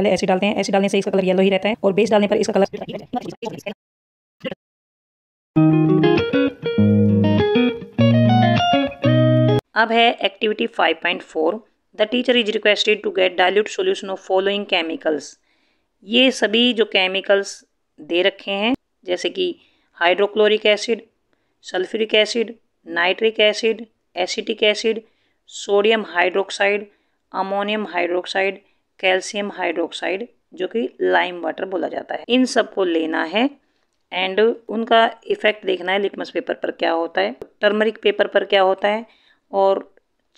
पहले ऐसे डालते हैं ऐसे डालने से इसका कलर येलो ही रहता है और बेस डालने पर इसका मतलब कलर अब है activity 5.4 point four the teacher is requested to get dilute solution of following chemicals ये सभी जो केमिकल्स दे रखे हैं जैसे कि hydrochloric acid sulphuric acid nitric acid acetic acid sodium hydroxide ammonium hydroxide calcium hydroxide जो कि लाइम वाटर बोला जाता है इन सबको लेना है एंड उनका इफेक्ट देखना है लिटमस पेपर पर क्या होता है टर्मरिक पेपर पर क्या होता है और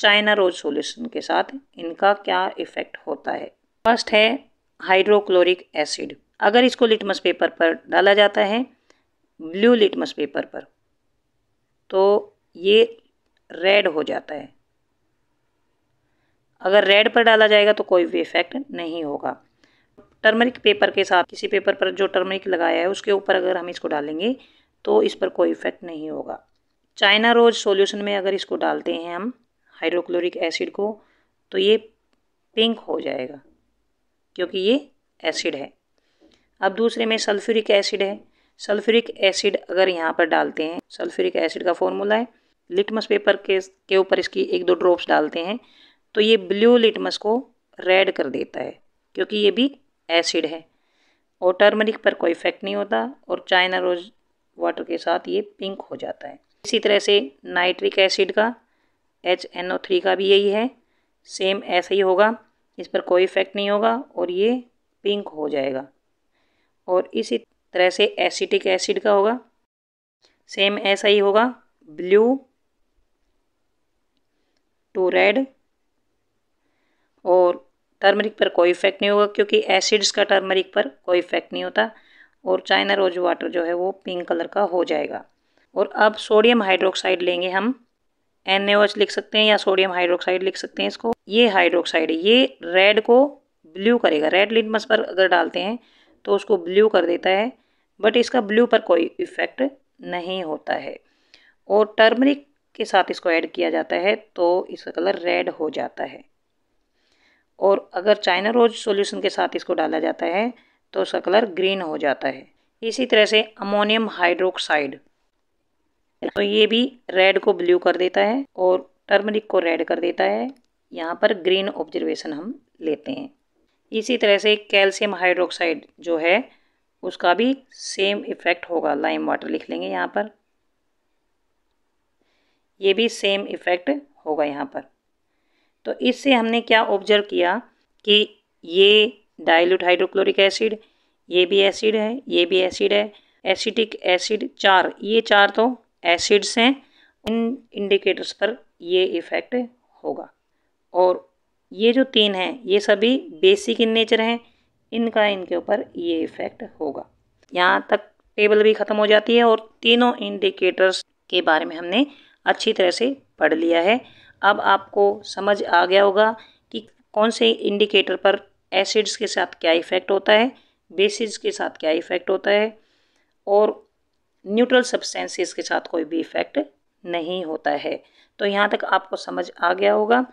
चाइना रोज सोल्यूशन के साथ इनका क्या इफेक्ट होता है फर्स्ट है हाइड्रोक्लोरिक एसिड अगर इसको लिटमस पेपर पर डाला जाता है ब्लू लिटमस पेपर पर तो ये रेड हो जाता है अगर रेड पर डाला जाएगा तो कोई भी इफेक्ट नहीं होगा टर्मरिक पेपर के साथ किसी पेपर पर जो टर्मरिक लगाया है उसके ऊपर अगर हम इसको डालेंगे तो इस पर कोई इफेक्ट नहीं होगा चाइना रोज सॉल्यूशन में अगर इसको डालते हैं हम हाइड्रोक्लोरिक एसिड को तो ये पिंक हो जाएगा क्योंकि ये एसिड है अब दूसरे में सल्फ्यूरिक एसिड है सल्फ्यूरिक एसिड अगर यहाँ पर डालते हैं सल्फ्यूरिक एसिड का फॉर्मूला है लिटमस पेपर के के ऊपर इसकी एक दो ड्रॉप्स डालते हैं तो ये ब्लू लिटमस को रेड कर देता है क्योंकि ये भी एसिड है और टर्मरिक पर कोई इफेक्ट नहीं होता और चाइना रोज़ वाटर के साथ ये पिंक हो जाता है इसी तरह से नाइट्रिक एसिड का एच एन ओ थ्री का भी यही है सेम ऐसा ही होगा इस पर कोई इफेक्ट नहीं होगा और ये पिंक हो जाएगा और इसी तरह से एसिटिक एसिड का होगा सेम ऐसा ही होगा ब्लू टू रेड और टर्मरिक पर कोई इफेक्ट नहीं होगा क्योंकि एसिड्स का टर्मरिक पर कोई इफेक्ट नहीं होता और चाइना रोज वाटर जो है वो पिंक कलर का हो जाएगा और अब सोडियम हाइड्रोक्साइड लेंगे हम एन लिख सकते हैं या सोडियम हाइड्रोक्साइड लिख सकते हैं इसको ये हाइड्रोक्साइड ये रेड को ब्लू करेगा रेड लिटमस पर अगर डालते हैं तो उसको ब्लू कर देता है बट इसका ब्लू पर कोई इफ़ेक्ट नहीं होता है और टर्मरिक के साथ इसको ऐड किया जाता है तो इसका कलर रेड हो जाता है और अगर चाइना रोज सॉल्यूशन के साथ इसको डाला जाता है तो उसका कलर ग्रीन हो जाता है इसी तरह से अमोनियम हाइड्रोक्साइड तो ये भी रेड को ब्लू कर देता है और टर्मरिक को रेड कर देता है यहाँ पर ग्रीन ऑब्जर्वेशन हम लेते हैं इसी तरह से कैल्शियम हाइड्रोक्साइड जो है उसका भी सेम इफ़ेक्ट होगा लाइम वाटर लिख लेंगे यहाँ पर ये भी सेम इफ़ेक्ट होगा यहाँ पर तो इससे हमने क्या ऑब्जर्व किया कि ये डाइल्यूट हाइड्रोक्लोरिक एसिड ये भी एसिड है ये भी एसिड है एसिटिक एसिड चार ये चार तो एसिड्स हैं इन इंडिकेटर्स पर ये इफ़ेक्ट होगा और ये जो तीन हैं ये सभी बेसिक इन नेचर हैं इनका इनके ऊपर ये इफ़ेक्ट होगा यहाँ तक टेबल भी ख़त्म हो जाती है और तीनों इंडिकेटर्स के बारे में हमने अच्छी तरह से पढ़ लिया है अब आपको समझ आ गया होगा कि कौन से इंडिकेटर पर एसिड्स के साथ क्या इफ़ेक्ट होता है बेसिस के साथ क्या इफ़ेक्ट होता है और न्यूट्रल सब्सटेंसेस के साथ कोई भी इफ़ेक्ट नहीं होता है तो यहाँ तक आपको समझ आ गया होगा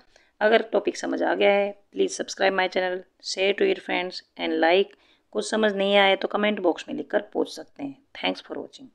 अगर टॉपिक समझ आ गया है please subscribe my channel share to your friends and like कुछ समझ नहीं आए तो कमेंट बॉक्स में लिखकर पूछ सकते हैं थैंक्स फॉर वॉचिंग